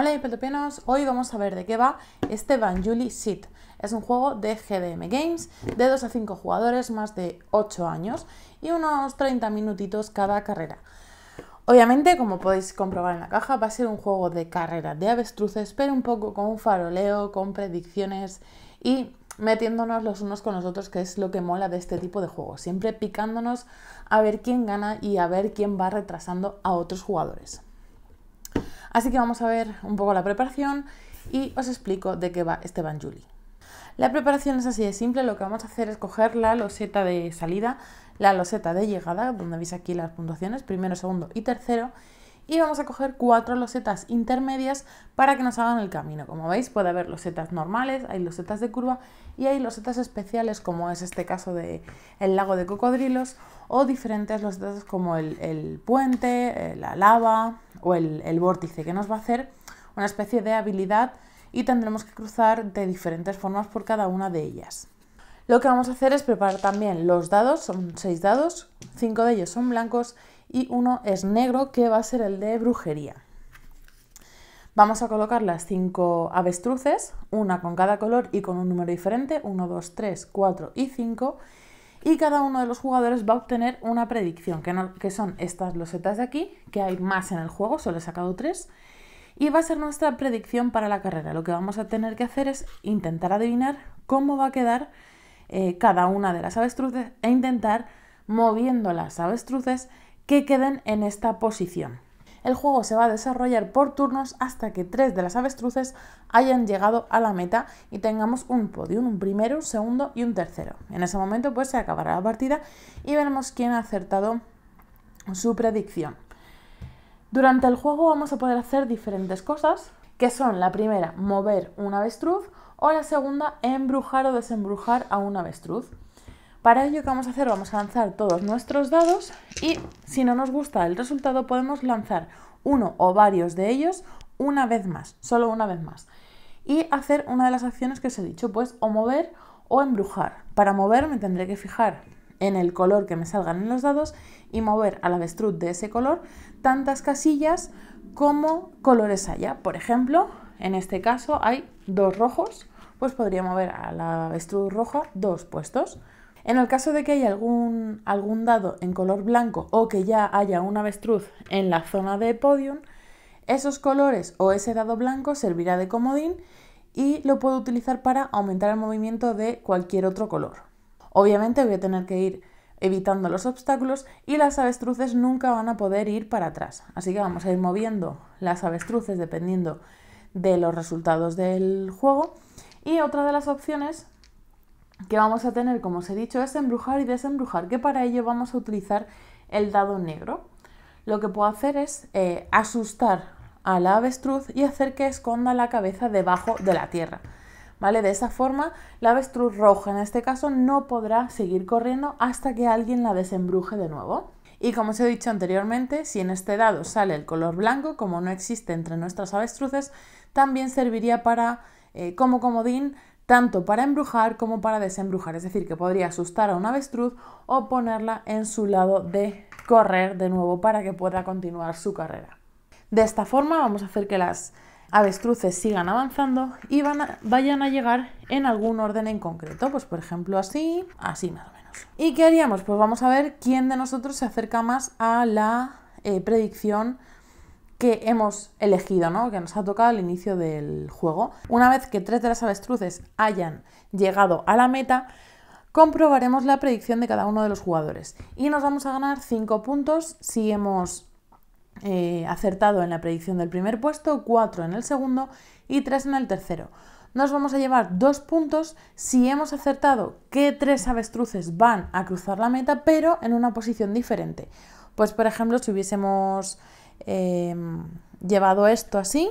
Hola hipertopianos, hoy vamos a ver de qué va este Banjuli Sit. Es un juego de GDM Games de 2 a 5 jugadores, más de 8 años y unos 30 minutitos cada carrera. Obviamente, como podéis comprobar en la caja, va a ser un juego de carrera de avestruces, pero un poco con faroleo, con predicciones y metiéndonos los unos con los otros, que es lo que mola de este tipo de juegos. Siempre picándonos a ver quién gana y a ver quién va retrasando a otros jugadores. Así que vamos a ver un poco la preparación y os explico de qué va Esteban Julie. La preparación es así de simple, lo que vamos a hacer es coger la loseta de salida, la loseta de llegada, donde veis aquí las puntuaciones, primero, segundo y tercero, y vamos a coger cuatro losetas intermedias para que nos hagan el camino. Como veis puede haber losetas normales, hay losetas de curva y hay losetas especiales como es este caso del el lago de cocodrilos o diferentes losetas como el, puente, eh, la lava o el, vórtice que nos va a hacer una especie de habilidad y tendremos que cruzar de diferentes formas por cada una de ellas. Lo que vamos a hacer es preparar también los dados, son seis dados, cinco de ellos son blancos y uno es negro que va a ser el de brujería. Vamos a colocar las cinco avestruces, una con cada color y con un número diferente, 1, 2, 3, 4 y 5. Y cada uno de los jugadores va a obtener una predicción, que, son estas losetas de aquí, que hay más en el juego, solo he sacado tres. Y va a ser nuestra predicción para la carrera. Lo que vamos a tener que hacer es intentar adivinar cómo va a quedar eh, cada una de las avestruces e intentar, moviendo las avestruces, que queden en esta posición. El juego se va a desarrollar por turnos hasta que tres de las avestruces hayan llegado a la meta y tengamos un podio, un primero, un segundo y un tercero. En ese momento pues se acabará la partida y veremos quién ha acertado su predicción. Durante el juego vamos a poder hacer diferentes cosas, que son la primera, mover un avestruz, o la segunda, embrujar o desembrujar a un avestruz. Para ello, ¿qué vamos a hacer? Vamos a lanzar todos nuestros dados y si no nos gusta el resultado, podemos lanzar uno o varios de ellos una vez más, solo una vez más. Y hacer una de las acciones que os he dicho, pues o mover o embrujar. Para mover me tendré que fijar en el color que me salgan en los dados y mover a la avestruz de ese color tantas casillas como colores haya. Por ejemplo, en este caso hay dos rojos, pues podría mover a la avestruz roja dos puestos. En el caso de que haya algún, dado en color blanco o que ya haya un avestruz en la zona de podium, esos colores o ese dado blanco servirá de comodín y lo puedo utilizar para aumentar el movimiento de cualquier otro color. Obviamente voy a tener que ir evitando los obstáculos y las avestruces nunca van a poder ir para atrás. Así que vamos a ir moviendo las avestruces dependiendo de los resultados del juego. Y otra de las opciones que vamos a tener, como os he dicho, es embrujar y desembrujar, que para ello vamos a utilizar el dado negro. Lo que puedo hacer es eh, asustar a la avestruz y hacer que esconda la cabeza debajo de la tierra. ¿Vale? De esa forma, la avestruz roja en este caso no podrá seguir corriendo hasta que alguien la desembruje de nuevo. Y como os he dicho anteriormente, si en este dado sale el color blanco, como no existe entre nuestras avestruces, también serviría para, eh, como comodín, tanto para embrujar como para desembrujar, es decir, que podría asustar a un avestruz o ponerla en su lado de correr de nuevo para que pueda continuar su carrera. De esta forma vamos a hacer que las avestruces sigan avanzando y vayan a llegar en algún orden en concreto, pues por ejemplo así, así más o menos. ¿Y qué haríamos? Pues vamos a ver quién de nosotros se acerca más a la eh, predicción que hemos elegido, ¿no? que nos ha tocado al inicio del juego. Una vez que tres de las avestruces hayan llegado a la meta, comprobaremos la predicción de cada uno de los jugadores. Y nos vamos a ganar cinco puntos si hemos eh, acertado en la predicción del primer puesto, 4 en el segundo y tres en el tercero. Nos vamos a llevar dos puntos si hemos acertado que tres avestruces van a cruzar la meta, pero en una posición diferente. Pues por ejemplo, si hubiésemos Em, llevado esto así,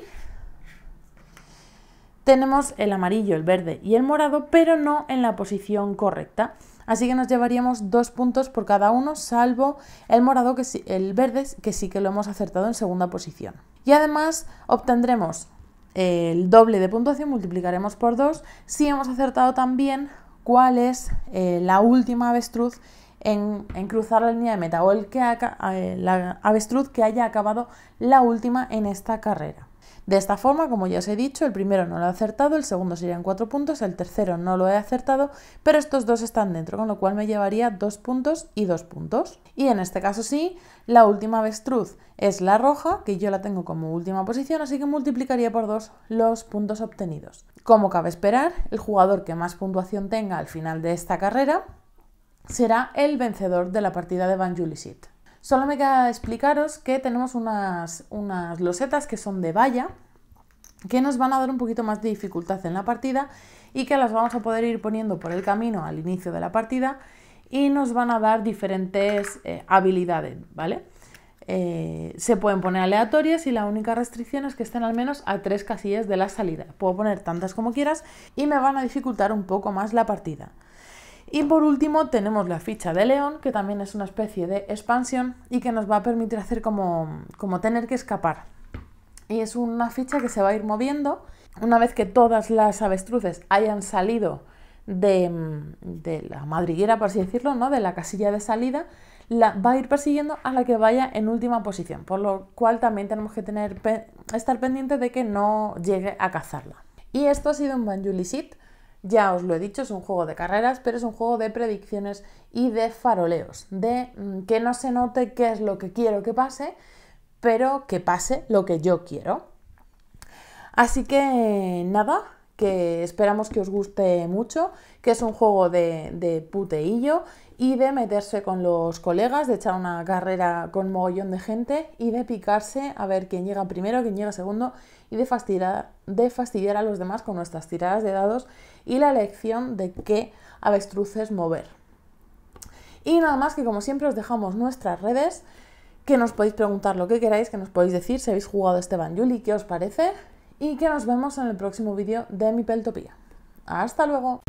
tenemos el amarillo, el verde y el morado, pero no en la posición correcta. Así que nos llevaríamos dos puntos por cada uno, salvo el morado, que el verde, que sí que lo hemos acertado en segunda posición. Y además obtendremos el doble de puntuación, multiplicaremos por dos si hemos acertado también cuál es eh, la última avestruz en, cruzar la línea de meta o el que eh, la avestruz que haya acabado la última en esta carrera. De esta forma, como ya os he dicho, el primero no lo he acertado, el segundo serían cuatro puntos, el tercero no lo he acertado, pero estos dos están dentro, con lo cual me llevaría dos puntos y dos puntos. Y en este caso sí, la última avestruz es la roja, que yo la tengo como última posición, así que multiplicaría por dos los puntos obtenidos. Como cabe esperar, el jugador que más puntuación tenga al final de esta carrera será el vencedor de la partida de Van Julisit. Solo me queda explicaros que tenemos unas, losetas que son de valla, que nos van a dar un poquito más de dificultad en la partida y que las vamos a poder ir poniendo por el camino al inicio de la partida y nos van a dar diferentes eh, habilidades, ¿vale? Eh, se pueden poner aleatorias y la única restricción es que estén al menos a tres casillas de la salida. Puedo poner tantas como quieras y me van a dificultar un poco más la partida. Y por último tenemos la ficha de león, que también es una especie de expansión y que nos va a permitir hacer como, tener que escapar. Y es una ficha que se va a ir moviendo. Una vez que todas las avestruces hayan salido de, la madriguera, por así decirlo, ¿no? de la casilla de salida, la va a ir persiguiendo a la que vaya en última posición, por lo cual también tenemos que tener, estar pendiente de que no llegue a cazarla. Y esto ha sido un Banjulisit ya os lo he dicho, es un juego de carreras, pero es un juego de predicciones y de faroleos, de mm, que no se note qué es lo que quiero que pase, pero que pase lo que yo quiero. Así que nada, que esperamos que os guste mucho, que es un juego de, puteillo y de meterse con los colegas, de echar una carrera con mogollón de gente y de picarse a ver quién llega primero, quién llega segundo y de de fastidiar a los demás con nuestras tiradas de dados y la elección de qué avestruces mover. Y nada más que como siempre os dejamos nuestras redes, que nos podéis preguntar lo que queráis, que nos podéis decir si habéis jugado Esteban Yuli, qué os parece, y que nos vemos en el próximo vídeo de Mi Peltopía. ¡Hasta luego!